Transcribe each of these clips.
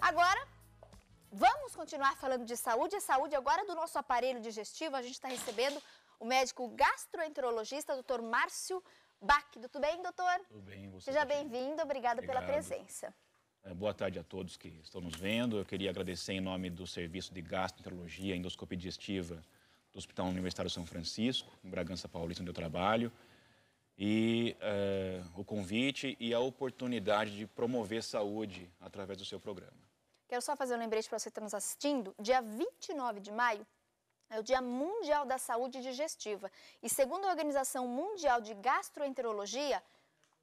Agora, vamos continuar falando de saúde. E saúde agora do nosso aparelho digestivo. A gente está recebendo o médico gastroenterologista, doutor Márcio Bach. Tudo bem, doutor? Tudo bem, você. Seja tá bem-vindo, obrigada pela presença. É, boa tarde a todos que estão nos vendo. Eu queria agradecer em nome do Serviço de Gastroenterologia e Endoscopia Digestiva do Hospital Universitário São Francisco, em Bragança Paulista, onde eu trabalho, e uh, o convite e a oportunidade de promover saúde através do seu programa. Quero só fazer um lembrete para você que está nos assistindo. Dia 29 de maio é o Dia Mundial da Saúde Digestiva. E segundo a Organização Mundial de Gastroenterologia,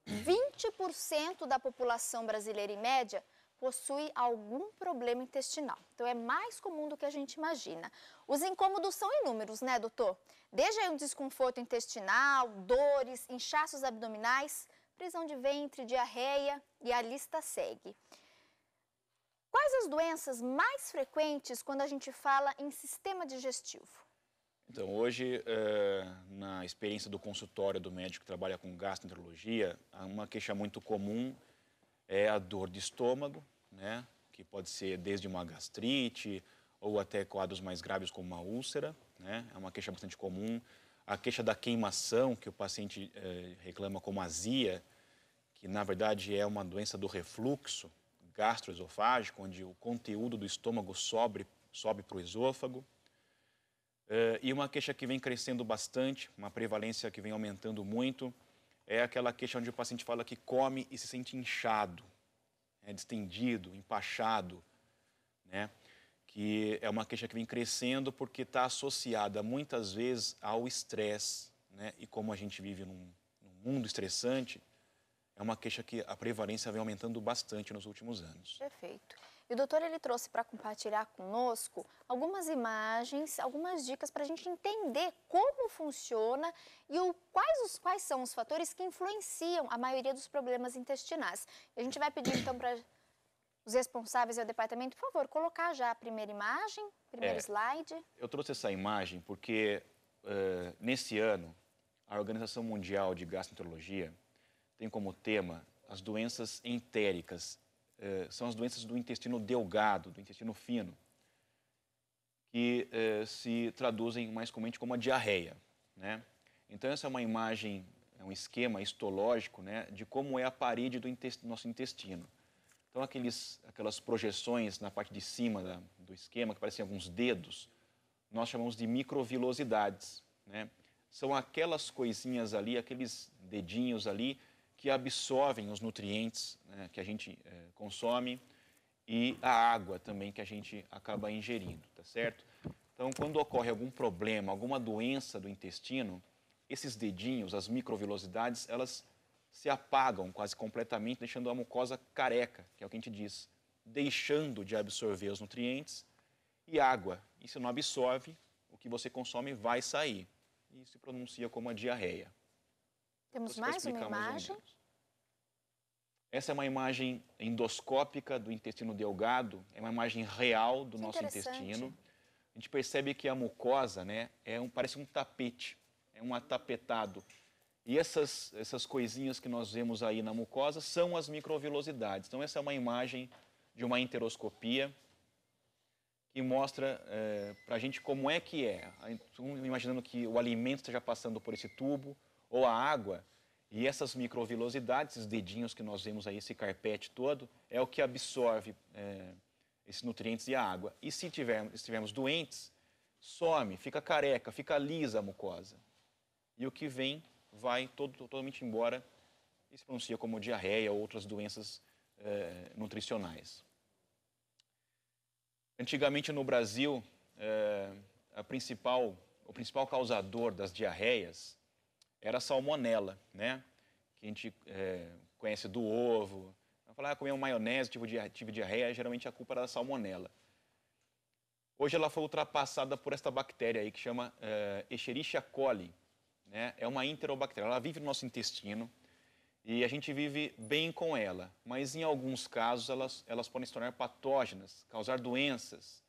20% da população brasileira em média possui algum problema intestinal. Então é mais comum do que a gente imagina. Os incômodos são inúmeros, né, doutor? Desde aí um desconforto intestinal, dores, inchaços abdominais, prisão de ventre, diarreia e a lista segue. Quais as doenças mais frequentes quando a gente fala em sistema digestivo? Então, hoje, é, na experiência do consultório do médico que trabalha com gastroenterologia, uma queixa muito comum é a dor de estômago, né? que pode ser desde uma gastrite ou até quadros mais graves como uma úlcera, né? é uma queixa bastante comum. A queixa da queimação, que o paciente é, reclama como azia, que na verdade é uma doença do refluxo, gastroesofágico, onde o conteúdo do estômago sobe, sobe para o esôfago. Uh, e uma queixa que vem crescendo bastante, uma prevalência que vem aumentando muito, é aquela queixa onde o paciente fala que come e se sente inchado, né, distendido, empachado, né? que é uma queixa que vem crescendo porque está associada muitas vezes ao estresse. Né? E como a gente vive num, num mundo estressante, é uma queixa que a prevalência vem aumentando bastante nos últimos anos. Perfeito. E o doutor ele trouxe para compartilhar conosco algumas imagens, algumas dicas para a gente entender como funciona e o, quais, os, quais são os fatores que influenciam a maioria dos problemas intestinais. a gente vai pedir então para os responsáveis do departamento, por favor, colocar já a primeira imagem, primeiro é, slide. Eu trouxe essa imagem porque uh, nesse ano a Organização Mundial de Gastroenterologia tem como tema as doenças entéricas. Eh, são as doenças do intestino delgado, do intestino fino, que eh, se traduzem mais comumente como a diarreia. Né? Então, essa é uma imagem, é um esquema histológico né, de como é a parede do intestino, nosso intestino. Então, aqueles, aquelas projeções na parte de cima da, do esquema, que parecem alguns dedos, nós chamamos de microvilosidades. Né? São aquelas coisinhas ali, aqueles dedinhos ali, que absorvem os nutrientes né, que a gente é, consome e a água também que a gente acaba ingerindo, tá certo? Então, quando ocorre algum problema, alguma doença do intestino, esses dedinhos, as microvilosidades, elas se apagam quase completamente, deixando a mucosa careca, que é o que a gente diz, deixando de absorver os nutrientes e água. E se não absorve, o que você consome vai sair. E se pronuncia como a diarreia. Temos tá mais uma imagem. Essa é uma imagem endoscópica do intestino delgado, é uma imagem real do nosso intestino. A gente percebe que a mucosa, né, é um, parece um tapete, é um atapetado. E essas, essas coisinhas que nós vemos aí na mucosa são as microvilosidades. Então, essa é uma imagem de uma enteroscopia que mostra é, para a gente como é que é. Imaginando que o alimento esteja passando por esse tubo, ou a água. E essas microvilosidades, esses dedinhos que nós vemos aí, esse carpete todo, é o que absorve é, esses nutrientes e a água. E se tivermos, estivermos doentes, some, fica careca, fica lisa a mucosa. E o que vem vai todo, totalmente embora e se pronuncia como diarreia ou outras doenças é, nutricionais. Antigamente no Brasil, é, a principal, o principal causador das diarreias era a salmonela, né? Que a gente é, conhece do ovo. Eu falava, ah, comi maionese, tive diarreia, tive diarreia, geralmente a culpa era da salmonela. Hoje ela foi ultrapassada por esta bactéria aí que chama é, Escherichia coli. Né? É uma enterobactéria, ela vive no nosso intestino e a gente vive bem com ela, mas em alguns casos elas, elas podem se tornar patógenas, causar doenças.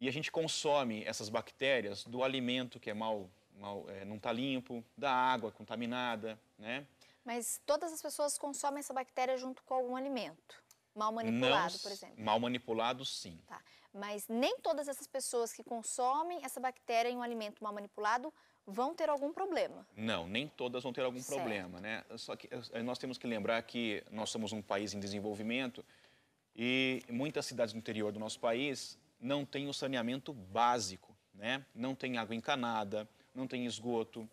E a gente consome essas bactérias do alimento que é mal mal, é, não está limpo, da água contaminada, né? Mas todas as pessoas consomem essa bactéria junto com algum alimento. Mal manipulado, não, por exemplo. Mal manipulado, sim. Tá. Mas nem todas essas pessoas que consomem essa bactéria em um alimento mal manipulado vão ter algum problema. Não, nem todas vão ter algum certo. problema, né? Só que eh, nós temos que lembrar que nós somos um país em desenvolvimento e muitas cidades do interior do nosso país não têm o saneamento básico, né? Não tem água encanada, não tem esgoto,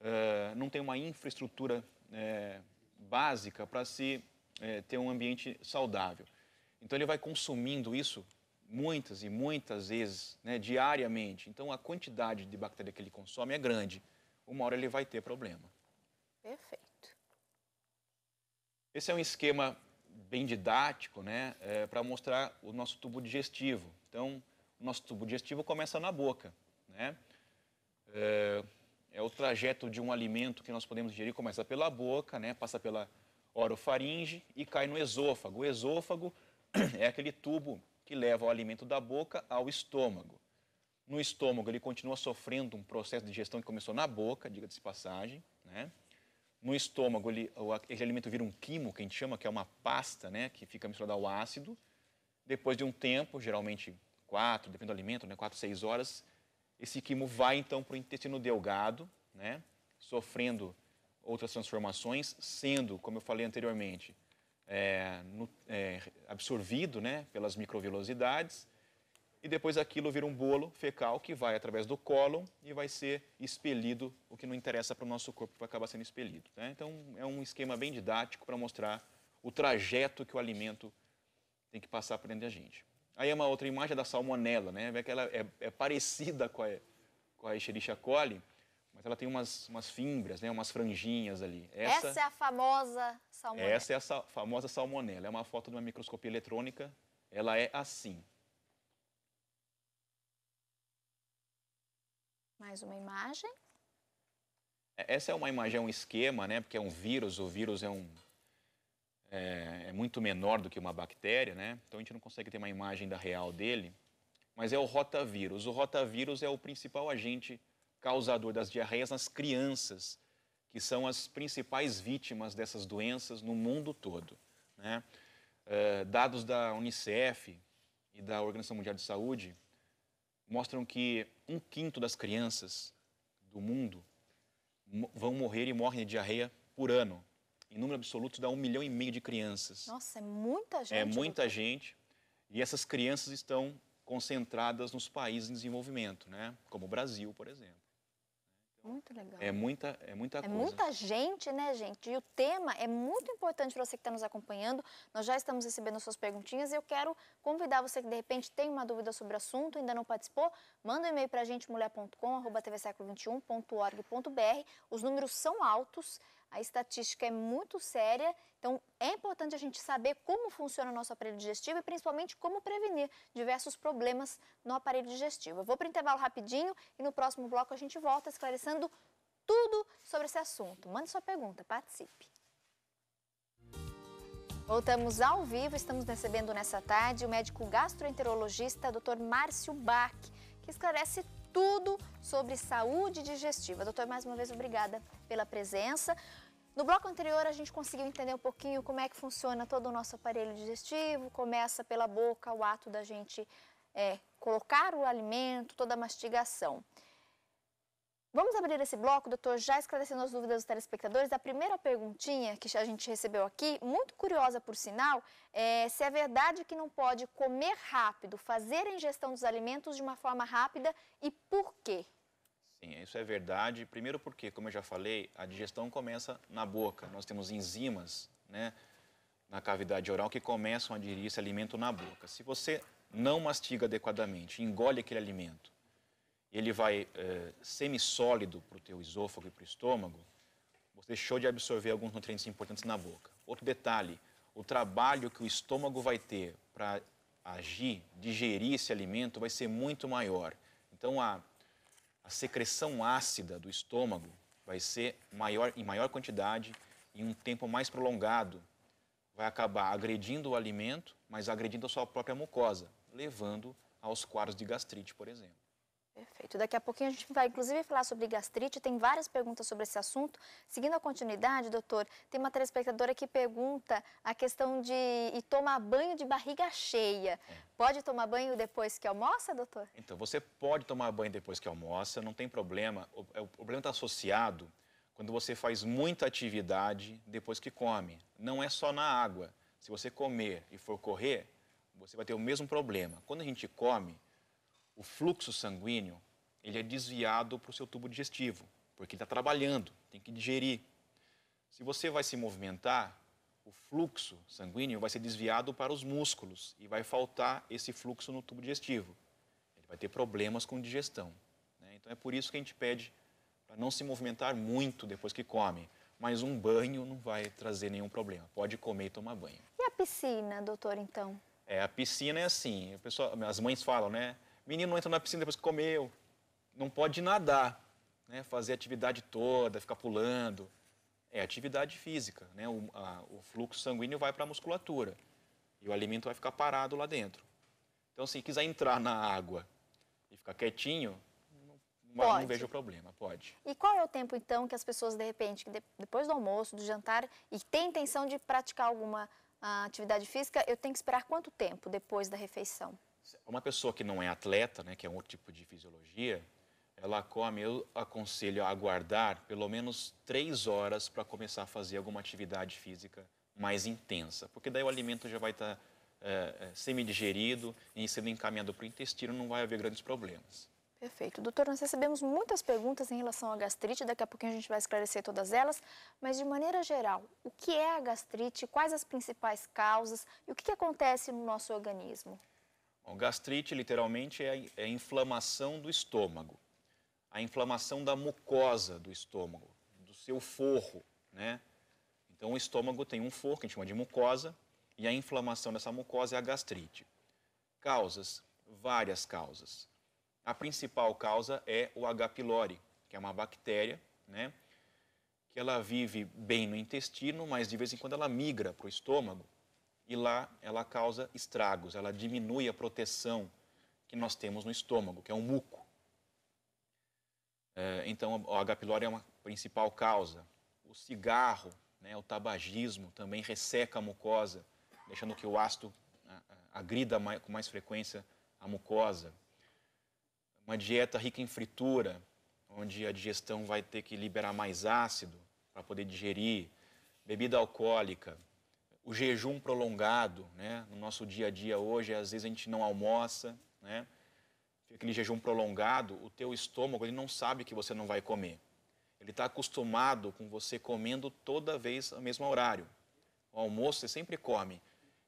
eh, não tem uma infraestrutura eh, básica para se eh, ter um ambiente saudável. Então ele vai consumindo isso muitas e muitas vezes, né, diariamente. Então a quantidade de bactéria que ele consome é grande. Uma hora ele vai ter problema. Perfeito. Esse é um esquema bem didático, né, é, para mostrar o nosso tubo digestivo. Então o nosso tubo digestivo começa na boca, né? É, é, o trajeto de um alimento que nós podemos digerir, começa pela boca, né, passa pela orofaringe e cai no esôfago. O esôfago é aquele tubo que leva o alimento da boca ao estômago. No estômago, ele continua sofrendo um processo de digestão que começou na boca, diga-se passagem. Né? No estômago, ele, esse alimento vira um quimo, que a gente chama, que é uma pasta né, que fica misturada ao ácido. Depois de um tempo, geralmente quatro, depende do alimento, né, quatro, seis horas, esse quimo vai então para o intestino delgado, né, sofrendo outras transformações, sendo, como eu falei anteriormente, é, no, é, absorvido né, pelas microvilosidades E depois aquilo vira um bolo fecal que vai através do cólon e vai ser expelido, o que não interessa para o nosso corpo, vai acabar sendo expelido. Né? Então, é um esquema bem didático para mostrar o trajeto que o alimento tem que passar por dentro da gente. Aí é uma outra imagem da salmonela, né? Vê que ela é, é, parecida com a, com a Escherichia coli, mas ela tem umas, umas fimbras, né? Umas franjinhas ali. Essa, essa é a famosa salmonela. Essa é a sa famosa salmonela. É uma foto de uma microscopia eletrônica. Ela é assim. Mais uma imagem. É, essa é uma imagem, é um esquema, né? Porque é um vírus, o vírus é um, é, é, muito menor do que uma bactéria, né? Então a gente não consegue ter uma imagem da real dele, mas é o rotavírus. O rotavírus é o principal agente causador das diarreias nas crianças, que são as principais vítimas dessas doenças no mundo todo. Né? É, dados da Unicef e da Organização Mundial de Saúde mostram que um quinto das crianças do mundo vão morrer e morrem de diarreia por ano em número absoluto, dá um milhão e meio de crianças. Nossa, é muita é gente. É muita doutor. gente. E essas crianças estão concentradas nos países em desenvolvimento, né? Como o Brasil, por exemplo. Muito legal. É muita, é muita é coisa. É muita gente, né, gente? E o tema é muito importante para você que está nos acompanhando. Nós já estamos recebendo suas perguntinhas e eu quero convidar você que, de repente, tem uma dúvida sobre o assunto, ainda não participou, manda um e-mail para a gente, mulher.com, arroba tvsecolo Os números são altos, a estatística é muito séria, então é importante a gente saber como funciona o nosso aparelho digestivo e principalmente como prevenir diversos problemas no aparelho digestivo. Eu vou para o intervalo rapidinho e no próximo bloco a gente volta esclarecendo tudo sobre esse assunto. Mande sua pergunta, participe. Voltamos ao vivo, estamos recebendo nessa tarde o médico gastroenterologista Dr. Márcio Bach, que esclarece tudo sobre saúde digestiva. Doutor, mais uma vez, obrigada pela presença. No bloco anterior, a gente conseguiu entender um pouquinho como é que funciona todo o nosso aparelho digestivo. Começa pela boca, o ato da gente é, colocar o alimento, toda a mastigação. Vamos abrir esse bloco, doutor, já esclarecendo as dúvidas dos telespectadores. A primeira perguntinha que a gente recebeu aqui, muito curiosa por sinal, é se é verdade que não pode comer rápido, fazer a ingestão dos alimentos de uma forma rápida e por quê? Sim, isso é verdade. Primeiro porque, como eu já falei, a digestão começa na boca. Nós temos enzimas né, na cavidade oral que começam a digerir esse alimento na boca. Se você não mastiga adequadamente, engole aquele alimento, ele vai é, eh, semissólido para o teu esôfago e para o estômago, você deixou de absorver alguns nutrientes importantes na boca. Outro detalhe, o trabalho que o estômago vai ter para agir, digerir esse alimento, vai ser muito maior. Então, a, a secreção ácida do estômago vai ser maior, em maior quantidade, em um tempo mais prolongado, vai acabar agredindo o alimento, mas agredindo a sua própria mucosa, levando aos quadros de gastrite, por exemplo. Perfeito. Daqui a pouquinho a gente vai, inclusive, falar sobre gastrite. Tem várias perguntas sobre esse assunto. Seguindo a continuidade, doutor, tem uma telespectadora que pergunta a questão de e tomar banho de barriga cheia. É. Pode tomar banho depois que almoça, doutor? Então, você pode tomar banho depois que almoça, não tem problema. O, é, o problema está associado quando você faz muita atividade depois que come. Não é só na água. Se você comer e for correr, você vai ter o mesmo problema. Quando a gente come o fluxo sanguíneo ele é desviado para o seu tubo digestivo, porque ele está trabalhando, tem que digerir. Se você vai se movimentar, o fluxo sanguíneo vai ser desviado para os músculos e vai faltar esse fluxo no tubo digestivo. Ele vai ter problemas com digestão. Né? Então é por isso que a gente pede para não se movimentar muito depois que come. Mas um banho não vai trazer nenhum problema. Pode comer e tomar banho. E a piscina, doutor, então? É, a piscina é assim, pessoa, as mães falam, né? Menino entra na piscina depois que comeu. Não pode nadar, né? fazer atividade toda, ficar pulando. É atividade física, né? o, a, o fluxo sanguíneo vai para a musculatura e o alimento vai ficar parado lá dentro. Então, se quiser entrar na água e ficar quietinho, não, não vejo problema, pode. E qual é o tempo, então, que as pessoas, de repente, depois do almoço, do jantar, e tem intenção de praticar alguma ah, atividade física, eu tenho que esperar quanto tempo depois da refeição? Uma pessoa que não é atleta, né, que é um outro tipo de fisiologia, ela come, eu aconselho a aguardar pelo menos três horas para começar a fazer alguma atividade física mais intensa, porque daí o alimento já vai estar tá, é, é, semi-digerido e sendo encaminhado para o intestino, não vai haver grandes problemas. Perfeito. Doutor, nós recebemos muitas perguntas em relação à gastrite, daqui a pouquinho a gente vai esclarecer todas elas, mas de maneira geral, o que é a gastrite, quais as principais causas e o que, que acontece no nosso organismo? Bom, gastrite, literalmente, é a, é a inflamação do estômago, a inflamação da mucosa do estômago, do seu forro, né? Então, o estômago tem um forro, que a gente chama de mucosa, e a inflamação dessa mucosa é a gastrite. Causas, várias causas. A principal causa é o H. pylori, que é uma bactéria, né? Que ela vive bem no intestino, mas de vez em quando ela migra para o estômago e lá ela causa estragos, ela diminui a proteção que nós temos no estômago, que é um muco. É, então, a H. pylori é uma principal causa. O cigarro, né, o tabagismo também resseca a mucosa, deixando que o ácido agrida com mais frequência a mucosa. Uma dieta rica em fritura, onde a digestão vai ter que liberar mais ácido para poder digerir. Bebida alcoólica, o jejum prolongado, né? No nosso dia a dia hoje, às vezes a gente não almoça, né? Aquele jejum prolongado, o teu estômago ele não sabe que você não vai comer. Ele está acostumado com você comendo toda vez ao mesmo horário. O almoço você sempre come.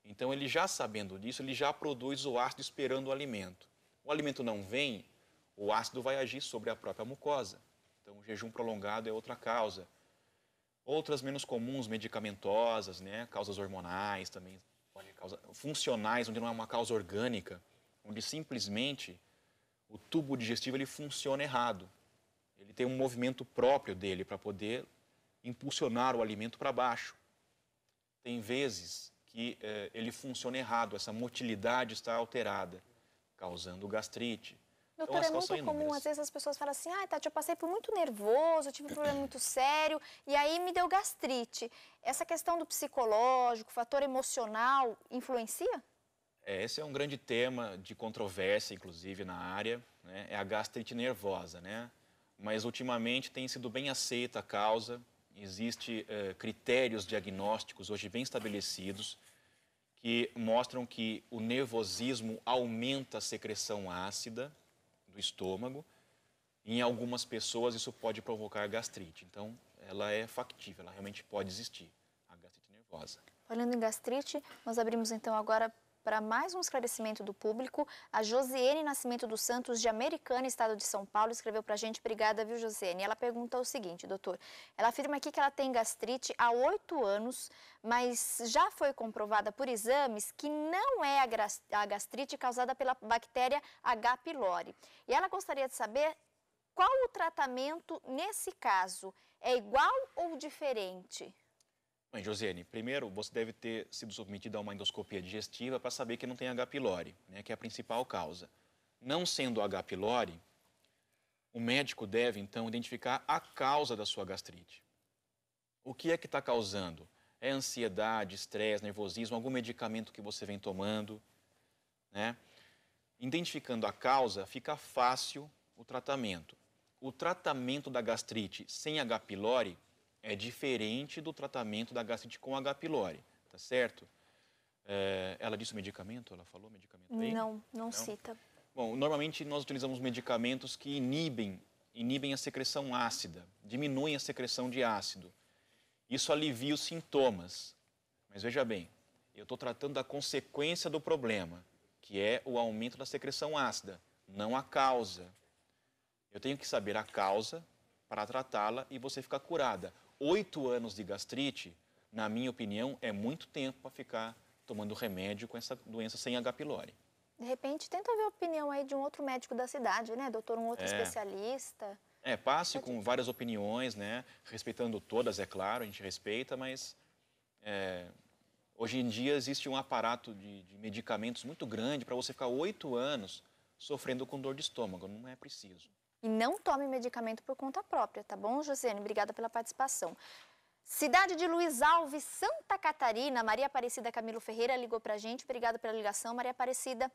Então ele já sabendo disso, ele já produz o ácido esperando o alimento. O alimento não vem, o ácido vai agir sobre a própria mucosa. Então o jejum prolongado é outra causa. Outras menos comuns, medicamentosas, né? causas hormonais também, causa... funcionais, onde não é uma causa orgânica, onde simplesmente o tubo digestivo ele funciona errado. Ele tem um movimento próprio dele para poder impulsionar o alimento para baixo. Tem vezes que eh, ele funciona errado, essa motilidade está alterada, causando gastrite, Doutor, é, muito inúmeras. comum, às vezes as pessoas falam assim, ah, Tati, eu passei por muito nervoso, tive um problema muito sério e aí me deu gastrite. Essa questão do psicológico, fator emocional, influencia? É, esse é um grande tema de controvérsia, inclusive, na área, né? é a gastrite nervosa, né? Mas, ultimamente, tem sido bem aceita a causa, existem eh, critérios diagnósticos hoje bem estabelecidos que mostram que o nervosismo aumenta a secreção ácida, do estômago. Em algumas pessoas, isso pode provocar gastrite. Então, ela é factível, ela realmente pode existir, a gastrite nervosa. Falando em gastrite, nós abrimos então agora para mais um esclarecimento do público. A Josiane Nascimento dos Santos, de Americana, Estado de São Paulo, escreveu para a gente. Obrigada, viu, Josiane? Ela pergunta o seguinte, doutor. Ela afirma aqui que ela tem gastrite há oito anos, mas já foi comprovada por exames que não é a gastrite causada pela bactéria H. pylori. E ela gostaria de saber qual o tratamento nesse caso? É igual ou diferente? Bem, Josiane, primeiro você deve ter sido submetida a uma endoscopia digestiva para saber que não tem H. pylori, né, que é a principal causa. Não sendo H. pylori, o médico deve então identificar a causa da sua gastrite. O que é que está causando? É ansiedade, estresse, nervosismo, algum medicamento que você vem tomando, né? Identificando a causa, fica fácil o tratamento. O tratamento da gastrite sem H. pylori é diferente do tratamento da gastrite com H. pylori, tá certo? É, ela disse o medicamento? Ela falou medicamento aí? Não, não, não, cita. Bom, normalmente nós utilizamos medicamentos que inibem, inibem a secreção ácida, diminuem a secreção de ácido. Isso alivia os sintomas. Mas veja bem, eu estou tratando da consequência do problema, que é o aumento da secreção ácida, não a causa. Eu tenho que saber a causa para tratá-la e você ficar curada oito anos de gastrite, na minha opinião, é muito tempo para ficar tomando remédio com essa doença sem H. pylori. De repente, tenta ver a opinião aí de um outro médico da cidade, né, doutor? Um outro é. especialista. É, passe com várias opiniões, né? Respeitando todas, é claro, a gente respeita, mas é, hoje em dia existe um aparato de, de medicamentos muito grande para você ficar oito anos sofrendo com dor de estômago. Não é preciso e não tome medicamento por conta própria, tá bom, Josiane? Obrigada pela participação. Cidade de Luiz Alves, Santa Catarina, Maria Aparecida Camilo Ferreira ligou pra gente. Obrigada pela ligação, Maria Aparecida.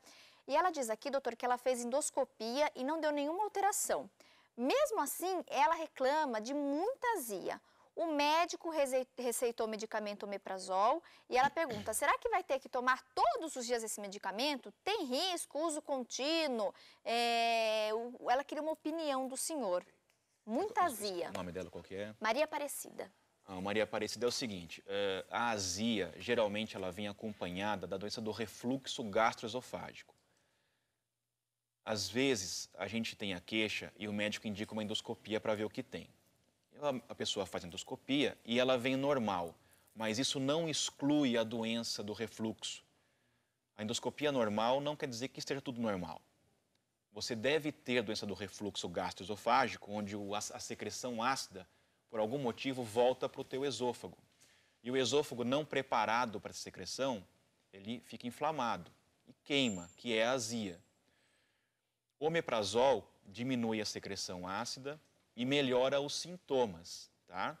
E ela diz aqui, doutor, que ela fez endoscopia e não deu nenhuma alteração. Mesmo assim, ela reclama de muita azia o médico receitou medicamento omeprazol e ela pergunta: será que vai ter que tomar todos os dias esse medicamento? Tem risco, uso contínuo? É, ela queria uma opinião do senhor. Muita azia. O nome dela qual que é? Maria Aparecida. A ah, Maria Aparecida é o seguinte: eh, a azia, geralmente, ela vem acompanhada da doença do refluxo gastroesofágico. Às vezes, a gente tem a queixa e o médico indica uma endoscopia para ver o que tem a pessoa faz endoscopia e ela vem normal, mas isso não exclui a doença do refluxo. A endoscopia normal não quer dizer que esteja tudo normal. Você deve ter doença do refluxo gastroesofágico, onde a secreção ácida, por algum motivo, volta para o teu esôfago. E o esôfago não preparado para essa secreção, ele fica inflamado e queima, que é a azia. O omeprazol diminui a secreção ácida, e melhora os sintomas, tá?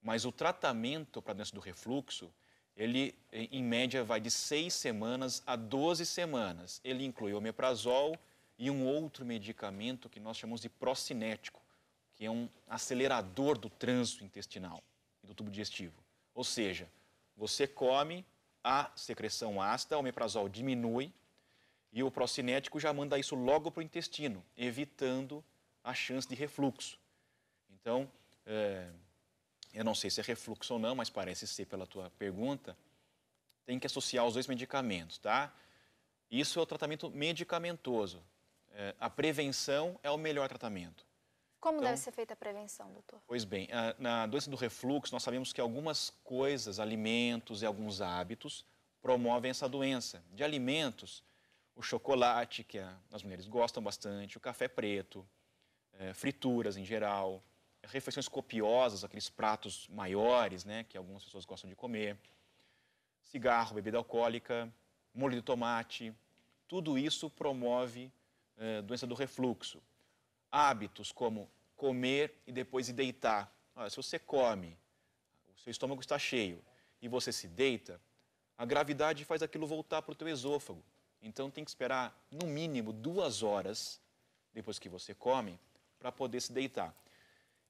Mas o tratamento para doença do refluxo, ele em média vai de 6 semanas a 12 semanas. Ele inclui omeprazol e um outro medicamento que nós chamamos de procinético, que é um acelerador do trânsito intestinal e do tubo digestivo. Ou seja, você come, a secreção ácida, o omeprazol diminui e o procinético já manda isso logo para o intestino, evitando a chance de refluxo. Então, é, eu não sei se é refluxo ou não, mas parece ser pela tua pergunta, tem que associar os dois medicamentos, tá? Isso é o tratamento medicamentoso. É, a prevenção é o melhor tratamento. Como então, deve ser feita a prevenção, doutor? Pois bem, a, na doença do refluxo, nós sabemos que algumas coisas, alimentos e alguns hábitos, promovem essa doença. De alimentos, o chocolate, que a, as mulheres gostam bastante, o café preto, é, frituras em geral, refeições copiosas, aqueles pratos maiores, né, que algumas pessoas gostam de comer, cigarro, bebida alcoólica, molho de tomate, tudo isso promove é, doença do refluxo. Hábitos como comer e depois se deitar. Olha, se você come, o seu estômago está cheio e você se deita, a gravidade faz aquilo voltar para o teu esôfago. Então tem que esperar no mínimo duas horas depois que você come para poder se deitar.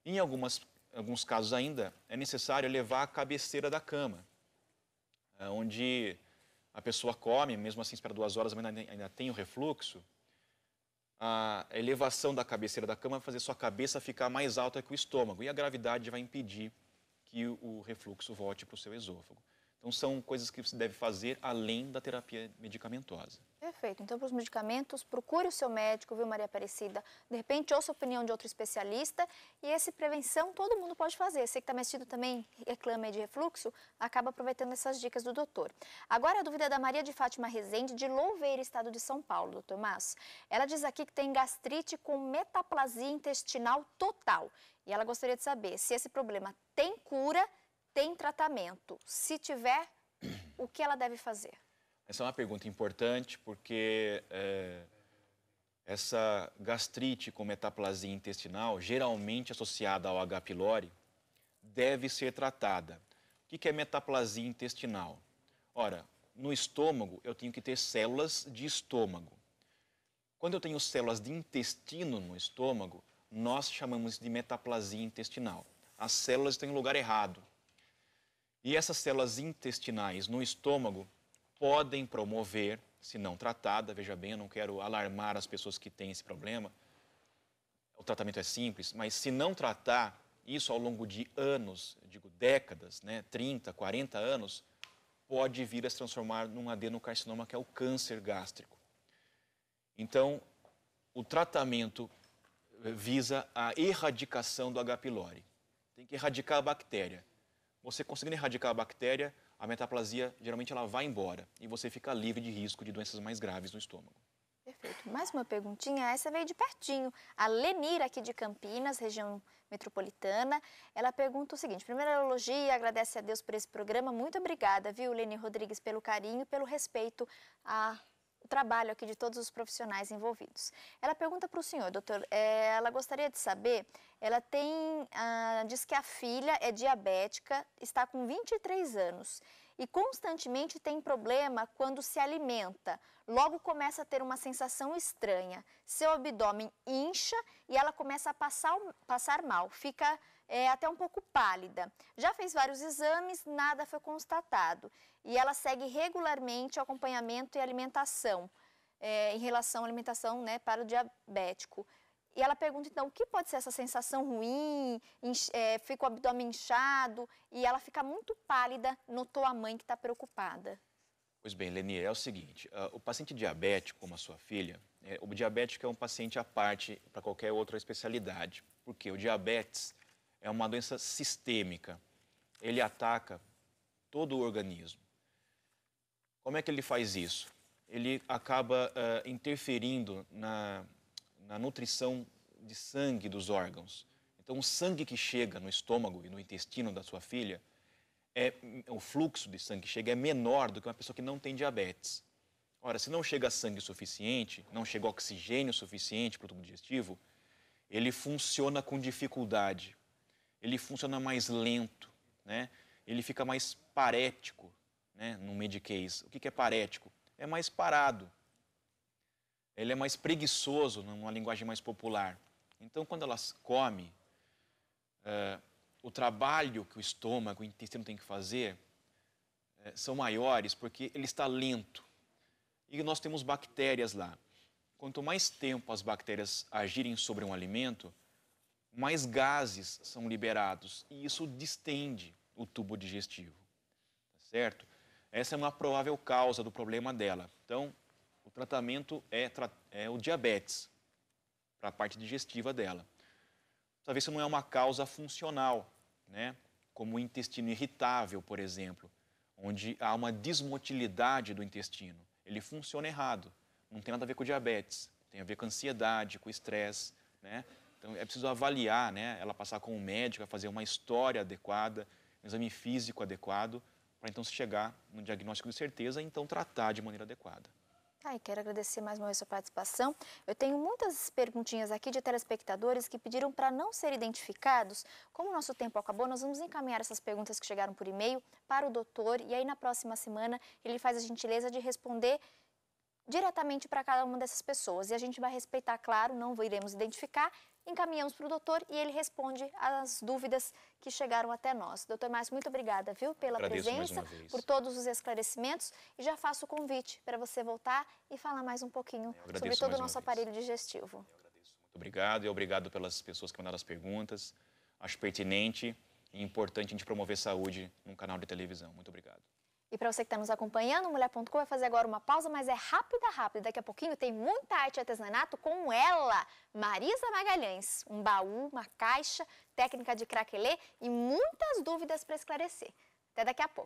Em algumas, alguns casos ainda, é necessário levar a cabeceira da cama, é, onde a pessoa come, mesmo assim espera duas horas, mas ainda, ainda tem o refluxo, a elevação da cabeceira da cama vai fazer sua cabeça ficar mais alta que o estômago e a gravidade vai impedir que o refluxo volte para o seu esôfago. Então, são coisas que você deve fazer além da terapia medicamentosa. Perfeito. Então, para os medicamentos, procure o seu médico, viu, Maria Aparecida? De repente, ouça a opinião de outro especialista. E essa prevenção todo mundo pode fazer. Você que está metido também reclama de refluxo, acaba aproveitando essas dicas do doutor. Agora, a dúvida é da Maria de Fátima Rezende, de Louveira, estado de São Paulo, doutor Márcio. Ela diz aqui que tem gastrite com metaplasia intestinal total. E ela gostaria de saber se esse problema tem cura tem tratamento. Se tiver, o que ela deve fazer? Essa é uma pergunta importante porque é, essa gastrite com metaplasia intestinal, geralmente associada ao H. pylori, deve ser tratada. O que é metaplasia intestinal? Ora, no estômago eu tenho que ter células de estômago. Quando eu tenho células de intestino no estômago, nós chamamos de metaplasia intestinal. As células estão em lugar errado. E essas células intestinais no estômago podem promover, se não tratada, veja bem, eu não quero alarmar as pessoas que têm esse problema, o tratamento é simples, mas se não tratar isso ao longo de anos, digo décadas, né, 30, 40 anos, pode vir a se transformar num adenocarcinoma que é o câncer gástrico. Então, o tratamento eh, visa a erradicação do H. pylori. Tem que erradicar a bactéria você conseguindo erradicar a bactéria, a metaplasia geralmente ela vai embora e você fica livre de risco de doenças mais graves no estômago. Perfeito. Mais uma perguntinha, essa veio de pertinho. A Lenira, aqui de Campinas, região metropolitana, ela pergunta o seguinte: Primeira elogia, agradece a Deus por esse programa. Muito obrigada, viu, Leni Rodrigues, pelo carinho pelo respeito à trabalho aqui de todos os profissionais envolvidos. Ela pergunta para o senhor, doutor, eh, ela gostaria de saber, ela tem, ah, diz que a filha é diabética, está com 23 anos e constantemente tem problema quando se alimenta. Logo começa a ter uma sensação estranha, seu abdômen incha e ela começa a passar, passar mal, fica é, até um pouco pálida. Já fez vários exames, nada foi constatado. E ela segue regularmente o acompanhamento e alimentação, é, em relação à alimentação né, para o diabético. E ela pergunta, então, o que pode ser essa sensação ruim? É, fica o abdômen inchado e ela fica muito pálida, notou a mãe que está preocupada. Pois bem, Lenir é o seguinte, uh, o paciente diabético, como a sua filha, é, o diabético é um paciente à parte para qualquer outra especialidade, porque o diabetes é uma doença sistêmica. Ele ataca todo o organismo. Como é que ele faz isso? Ele acaba uh, interferindo na, na nutrição de sangue dos órgãos. Então, o sangue que chega no estômago e no intestino da sua filha, é, o fluxo de sangue que chega é menor do que uma pessoa que não tem diabetes. Ora, se não chega sangue suficiente, não chega oxigênio suficiente para o tubo digestivo, ele funciona com dificuldade ele funciona mais lento, né? ele fica mais parético né? no Medicase. O que, é parético? É mais parado. Ele é mais preguiçoso, numa linguagem mais popular. Então, quando ela come, é, o trabalho que o estômago, o intestino tem que fazer é, são maiores porque ele está lento. E nós temos bactérias lá. Quanto mais tempo as bactérias agirem sobre um alimento, mais gases são liberados e isso distende o tubo digestivo, tá certo? Essa é uma provável causa do problema dela. Então, o tratamento é, é o diabetes para a parte digestiva dela. Talvez isso se não é uma causa funcional, né? Como o intestino irritável, por exemplo, onde há uma desmotilidade do intestino. Ele funciona errado. Não tem nada a ver com diabetes. Tem a ver com ansiedade, com estresse, né? Então, é preciso avaliar, né? Ela passar com o um médico, fazer uma história adequada, um exame físico adequado, para então se chegar no diagnóstico de certeza e então tratar de maneira adequada. Ai, tá, quero agradecer mais uma vez a sua participação. Eu tenho muitas perguntinhas aqui de telespectadores que pediram para não ser identificados. Como o nosso tempo acabou, nós vamos encaminhar essas perguntas que chegaram por e-mail para o doutor e aí na próxima semana ele faz a gentileza de responder diretamente para cada uma dessas pessoas. E a gente vai respeitar, claro, não iremos identificar encaminhamos para o doutor e ele responde às dúvidas que chegaram até nós. Doutor Márcio, muito obrigada, viu, pela Agradeço presença, por todos os esclarecimentos e já faço o convite para você voltar e falar mais um pouquinho sobre todo o nosso aparelho vez. digestivo. Eu agradeço. Muito obrigado e obrigado pelas pessoas que mandaram as perguntas. Acho pertinente e importante a gente promover saúde num canal de televisão. Muito obrigado. E para você que está nos acompanhando, Mulher.com vai fazer agora uma pausa, mas é rápida, rápida. Daqui a pouquinho tem muita arte artesanato com ela, Marisa Magalhães. Um baú, uma caixa, técnica de craquelê e muitas dúvidas para esclarecer. Até daqui a pouco.